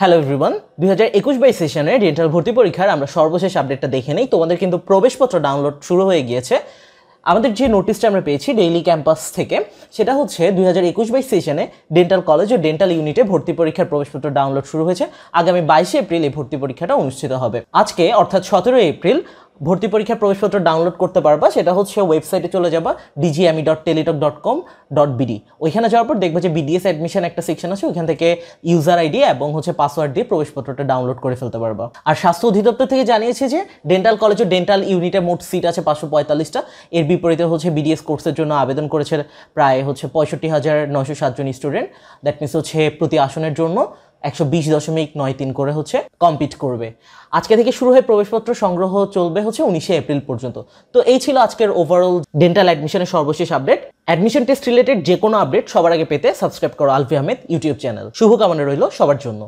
hello everyone দুই হাজার একুশ বাইশ সেশনে ডেন্টাল ভর্তি পরীক্ষার আমরা সর্বশেষ আপডেটটা দেখে নেই তোমাদের কিন্তু প্রবেশপত্র ডাউনলোড শুরু হয়ে গিয়েছে আমাদের যে নোটিশটা আমরা পেয়েছি ডেইলি ক্যাম্পাস থেকে সেটা হচ্ছে দুই হাজার একুশ বাইশ সেশনে ডেন্টাল কলেজ ও ডেন্টাল ইউনিটে ভর্তি পরীক্ষার প্রবেশপত্র ডাউনলোড শুরু হয়েছে আগামী বাইশে এপ্রিল এই ভর্তি পরীক্ষাটা অনুষ্ঠিত হবে আজকে অর্থাৎ সতেরোই এপ্রিল ভর্তি পরীক্ষার প্রবেশপত্র ডাউনলোড করতে পারবা সেটা হচ্ছে ওয়েবসাইটে চলে যাবা DGME dot Teletalk dot com dot BD ওইখানে যাওয়ার পর দেখবে যে বিডিএস অ্যাডমিশন একটা সেকশন আছে ওইখান থেকে ইউজার আইডি এবং হচ্ছে পাসওয়ার্ড দিয়ে প্রবেশপত্রটা ডাউনলোড করে ফেলতে পারবা আর স্বাস্থ্য অধিদপ্তর থেকে জানিয়েছে যে ডেন্টাল কলেজে ডেন্টাল ইউনিটে মোট সিট আছে পাঁচশো পঁয়তাল্লিশটা এর বিপরীতে হচ্ছে বিডিএস কোর্সের জন্য আবেদন করেছে প্রায় হচ্ছে পঁয়ষট্টি হাজার নয়শো সাতজন স্টুডেন্ট দ্যাট মিনস হচ্ছে প্রতি আসনের জন্য একশো বিশ দশমিক নয় তিন করে হচ্ছে কম্পিট করবে আজকে থেকে শুরু হয়ে প্রবেশপত্র সংগ্রহ চলবে হচ্ছে উনিশে এপ্রিল পর্যন্ত তো এই ছিল আজকের ওভারঅল ডেন্টাল অ্যাডমিশনের সর্বশেষ আপডেট অ্যাডমিশন টেস্ট রিলেটেড যে কোনো আপডেট সবার আগে পেতে সাবস্ক্রাইব করো আলফি আহমেদ ইউটিউব চ্যানেল শুভকামনা রইল সবার জন্য